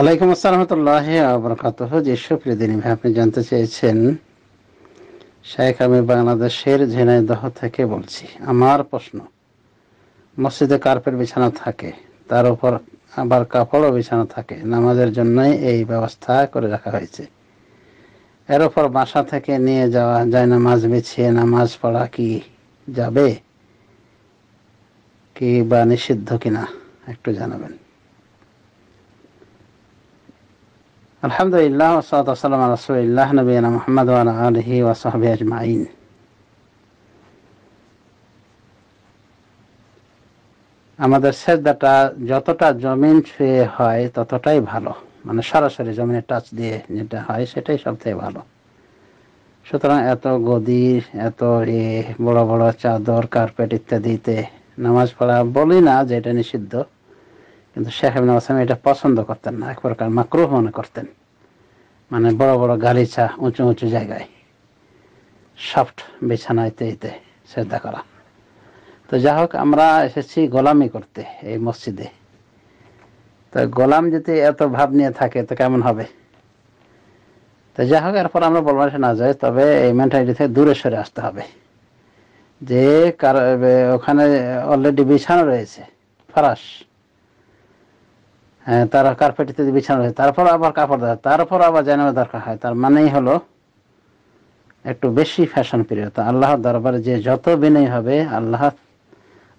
আলাইকুম আসসালামতুল্লাহ আবরকাত যেসব দিনী ভাই আপনি জানতে চেয়েছেন শেখ আমি বাংলাদেশের ঝিনাইদহ থেকে বলছি আমার প্রশ্ন মসজিদে কার্পেট বিছানা থাকে তার উপর আবার কাপড়ও বিছানা থাকে নামাজের জন্যই এই ব্যবস্থা করে রাখা হয়েছে এর উপর বাসা থেকে নিয়ে যাওয়া যায় নামাজ বিছিয়ে নামাজ পড়া কি যাবে কি বা নিষিদ্ধ কিনা একটু জানাবেন আলহামদুলিল্লাহ ওসালাত আসসালাম রসুলিল্লাহ মোহাম্মদ আলহি আজমাইন আমাদের সেজদাটা যতটা জমিন ছুঁয়ে হয় ততটাই ভালো মানে সরাসরি জমিনে টাচ দিয়ে যেটা হয় সেটাই সবথেকে ভালো সুতরাং এত গদি এত এ বড় বড় চাদর কার্পেট ইত্যাদিতে নামাজ পড়া বলি না যে এটা নিষিদ্ধ কিন্তু শেখ আবিন আসলাম এটা পছন্দ করতেন না এক প্রকার মাকরুহ মনে করতেন মানে বড় বড় গালিচা উঁচু উঁচু জায়গায় সফট বিছানা ইতে শ্রদ্ধা করা তো যা হোক আমরা এসেছি গোলামি করতে এই মসজিদে তো গোলাম যদি এত ভাব নিয়ে থাকে তো কেমন হবে তো যা হোক এরপর আমরা বলবার না যায় তবে এই মেন্টালিটি থেকে দূরে সরে আসতে হবে যে কার ওখানে অলরেডি বিছানো রয়েছে ফারাস হ্যাঁ, তারা কার্পেট ইত্যাদি বিছানো রয়েছে তারপর আবার কাপড় দেওয়া তারপর আবার জানাবে দরকার হয় তার মানেই হলো একটু বেশি ফ্যাশন প্রিয় তা আল্লাহর দরবারে যে যত বিনয় হবে আল্লাহ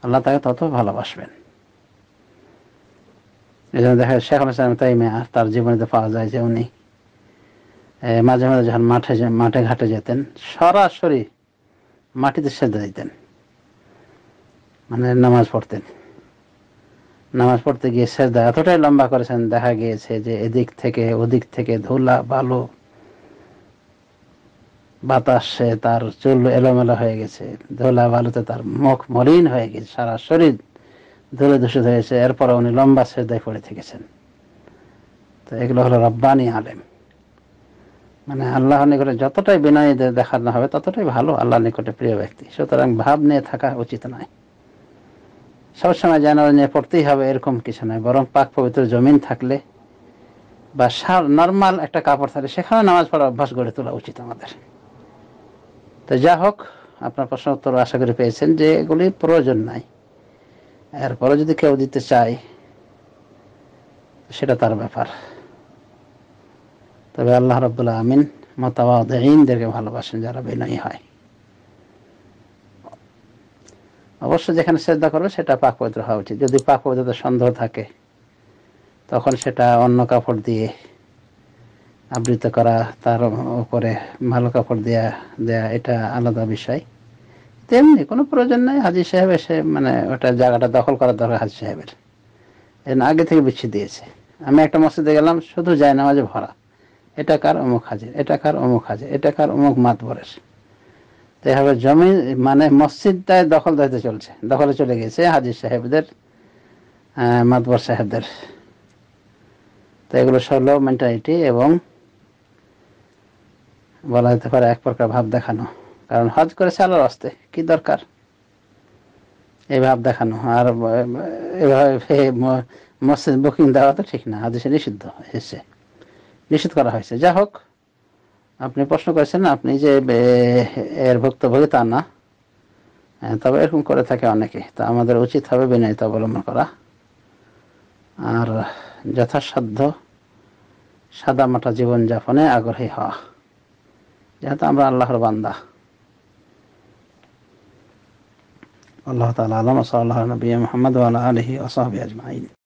আল্লাহ তাকে তত ভালোবাসবেন এই জন্য দেখা যায় শেখ হাসান তাই আর তার জীবনীতে পাওয়া যায় যে উনি মাঝে মাঝে যখন মাঠে মাঠে ঘাটে যেতেন সরাসরি মাটিতে সেদ্ধ দিতেন মানে নামাজ পড়তেন নামাজ পড়তে গিয়ে সেজদা এতটাই লম্বা করেছেন দেখা গিয়েছে যে এদিক থেকে ওদিক থেকে ধুলা বালু বাতাসে তার চুল এলোমেলো হয়ে গেছে ধুলা বালুতে তার মুখ মলিন হয়ে গেছে সারা শরীর ধুলে দূষিত হয়েছে এরপর উনি লম্বা সেদায় পড়ে থেকেছেন তো এগুলো হলো রব্বানি আলেম মানে আল্লাহর নিকটে যতটাই বিনয় দেখানো হবে ততটাই ভালো আল্লাহর নিকটে প্রিয় ব্যক্তি সুতরাং ভাব নিয়ে থাকা উচিত নয় সবসময় জানালা নিয়ে পড়তেই হবে এরকম কিছু নয় বরং পাক পবিত্র জমিন থাকলে বা নর্মাল একটা কাপড় থাকলে সেখানে নামাজ পড়া অভ্যাস গড়ে তোলা উচিত আমাদের তো যা হোক আপনার প্রশ্ন উত্তর আশা করে পেয়েছেন যে এগুলি প্রয়োজন নাই এরপরে যদি কেউ দিতে চায় সেটা তার ব্যাপার তবে আল্লাহ রবুল্লাহ আমিন মতাবাদহীনদেরকে ভালোবাসেন যারা বিনয়ী হয় অবশ্য যেখানে শ্রদ্ধা করবে সেটা পাক পবিত্র হওয়া উচিত যদি পাক পবিত্র সন্দেহ থাকে তখন সেটা অন্য কাপড় দিয়ে আবৃত করা তার উপরে ভালো কাপড় দেয়া দেয়া এটা আলাদা বিষয় তেমনি কোনো প্রয়োজন নাই হাজি সাহেব এসে মানে ওটা জায়গাটা দখল করার দরকার হাজি সাহেবের এর আগে থেকে বিচ্ছি দিয়েছে আমি একটা মসজিদে গেলাম শুধু যায় নামাজে ভরা এটা কার অমুক হাজির এটা কার অমুক হাজির এটা কার অমুক মাতবরের এভাবে জমি মানে মসজিদটায় দখল চলছে দখলে চলে গেছে হাজির সাহেবদের মাতবর সাহেবদের তো এগুলো মেন্টালিটি এবং বলা যেতে পারে এক প্রকার ভাব দেখানো কারণ হজ করেছে আল্লাহর আসতে কি দরকার এই ভাব দেখানো আর এভাবে মসজিদ বুকিং দেওয়া তো ঠিক না হাদিসে নিষিদ্ধ হয়েছে নিষিদ্ধ করা হয়েছে যা হোক আপনি প্রশ্ন করেছেন আপনি যে এর ভুক্তভোগী তা না তবে এরকম করে থাকে অনেকে তা আমাদের উচিত হবে বিনয়তা অবলম্বন করা আর যথাসাধ্য সাদামাটা জীবনযাপনে আগ্রহী হওয়া যেহেতু আমরা আল্লাহর বান্দা আল্লাহ তালা আলম সাল্লাহ নবী মোহাম্মদ আলহি ওসাহাবি আজমাইন